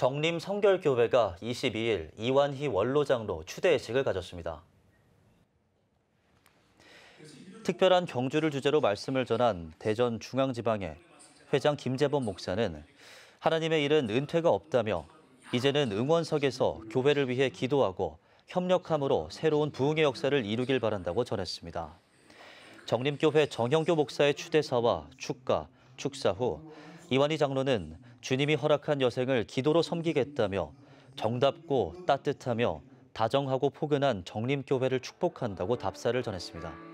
정림성결교회가 22일 이완희 원로장로 추대의식을 가졌습니다. 특별한 경주를 주제로 말씀을 전한 대전 중앙지방회 회장 김재범 목사는 하나님의 일은 은퇴가 없다며 이제는 응원석에서 교회를 위해 기도하고 협력함으로 새로운 부흥의 역사를 이루길 바란다고 전했습니다. 정림교회 정형교 목사의 추대사와 축가, 축사 후 이완희 장로는 주님이 허락한 여생을 기도로 섬기겠다며 정답고 따뜻하며 다정하고 포근한 정림교회를 축복한다고 답사를 전했습니다.